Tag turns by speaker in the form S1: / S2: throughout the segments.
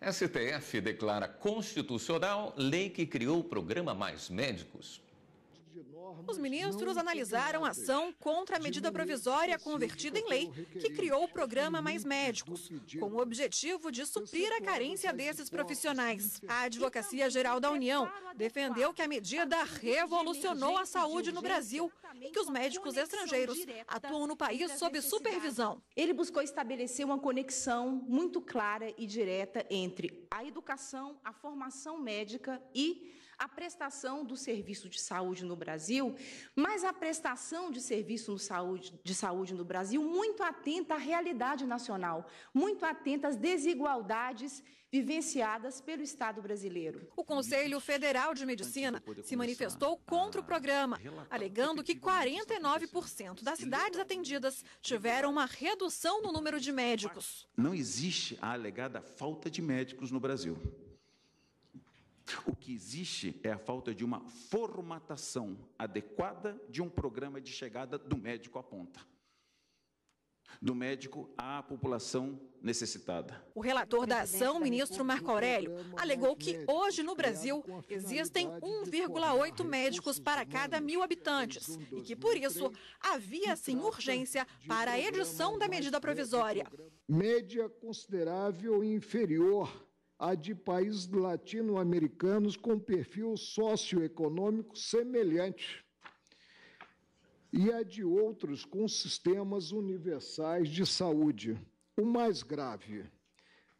S1: STF declara constitucional lei que criou o programa Mais Médicos.
S2: Os ministros analisaram a ação contra a medida provisória convertida em lei que criou o programa Mais Médicos, com o objetivo de suprir a carência desses profissionais. A Advocacia Geral da União defendeu que a medida revolucionou a saúde no Brasil e que os médicos estrangeiros atuam no país sob supervisão. Ele buscou estabelecer uma conexão muito clara e direta entre a educação, a formação médica e a prestação do serviço de saúde no Brasil, mas a prestação de serviço no saúde, de saúde no Brasil muito atenta à realidade nacional, muito atenta às desigualdades vivenciadas pelo Estado brasileiro. O Conselho Federal de Medicina se manifestou contra o programa, alegando que 49% das cidades atendidas tiveram uma redução no número de médicos.
S1: Não existe a alegada falta de médicos no Brasil. O que existe é a falta de uma formatação adequada de um programa de chegada do médico à ponta do médico à população necessitada.
S2: O relator da ação, ministro Marco Aurélio, alegou que hoje no Brasil existem 1,8 médicos para cada mil habitantes e que, por isso, havia sim urgência para a edição da medida provisória.
S1: Média considerável inferior a de países latino-americanos com perfil socioeconômico semelhante e a de outros com sistemas universais de saúde. O mais grave,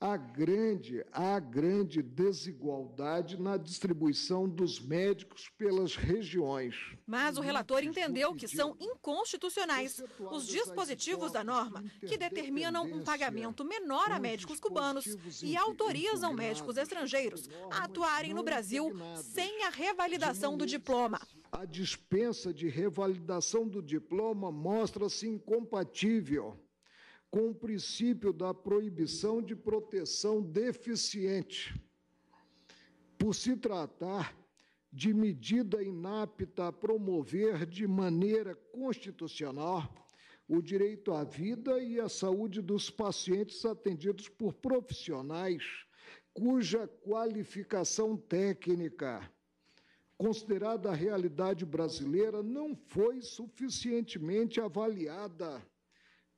S1: há grande, a grande desigualdade na distribuição dos médicos pelas regiões.
S2: Mas o relator entendeu que são inconstitucionais os dispositivos da norma que determinam um pagamento menor a médicos cubanos e autorizam médicos estrangeiros a atuarem no Brasil sem a revalidação do
S1: diploma. A dispensa de revalidação do diploma mostra-se incompatível com o princípio da proibição de proteção deficiente, por se tratar de medida inapta a promover de maneira constitucional o direito à vida e à saúde dos pacientes atendidos por profissionais cuja qualificação técnica, considerada a realidade brasileira, não foi suficientemente avaliada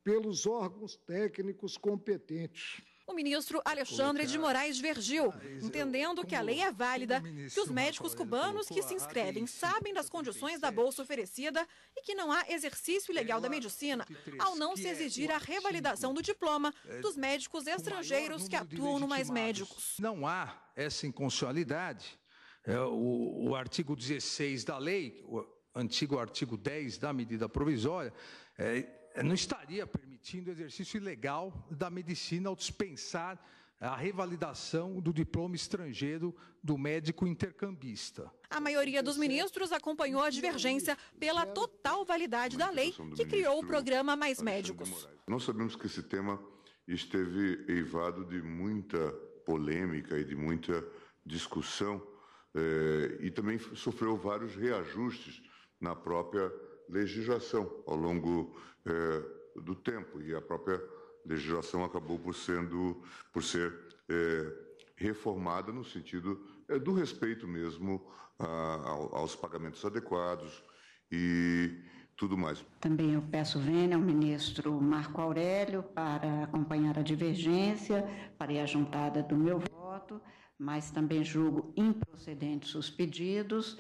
S1: pelos órgãos técnicos competentes.
S2: O ministro Alexandre de Moraes Vergil, entendendo que a lei é válida, que os médicos cubanos que se inscrevem sabem das condições da bolsa oferecida e que não há exercício ilegal da medicina, ao não se é exigir a revalidação do diploma é dos médicos estrangeiros que atuam no Mais Médicos.
S1: Não há essa inconstitucionalidade. É, o, o artigo 16 da lei, o antigo artigo 10 da medida provisória, é, eh, não estaria permitindo o exercício ilegal da medicina ao dispensar a revalidação do diploma estrangeiro do médico intercambista.
S2: A maioria dos ministros acompanhou a divergência pela total validade da lei que criou o programa Mais Médicos.
S1: Nós sabemos que esse tema esteve eivado de muita polêmica e de muita discussão eh, e também sofreu vários reajustes na própria legislação ao longo é, do tempo e a própria legislação acabou por sendo por ser é, reformada no sentido é, do respeito mesmo aos pagamentos adequados e tudo mais. Também eu peço vênia ao
S2: ministro Marco Aurélio para acompanhar a divergência, farei a juntada do meu voto, mas também julgo improcedentes os pedidos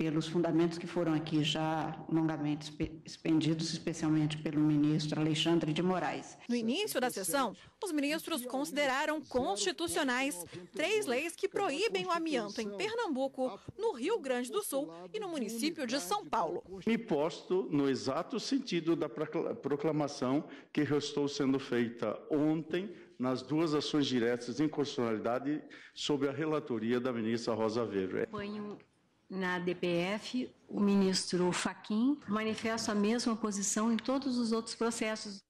S2: pelos fundamentos que foram aqui já longamente expendidos, especialmente pelo ministro Alexandre de Moraes. No início da sessão, os ministros consideraram constitucionais três leis que proíbem o amianto em Pernambuco, no Rio Grande do Sul e no município de São Paulo.
S1: Me posto no exato sentido da proclamação que restou sendo feita ontem nas duas ações diretas de inconstitucionalidade sobre a relatoria da ministra Rosa Weber
S2: na DPF, o ministro Faquim manifesta a mesma posição em todos os outros processos.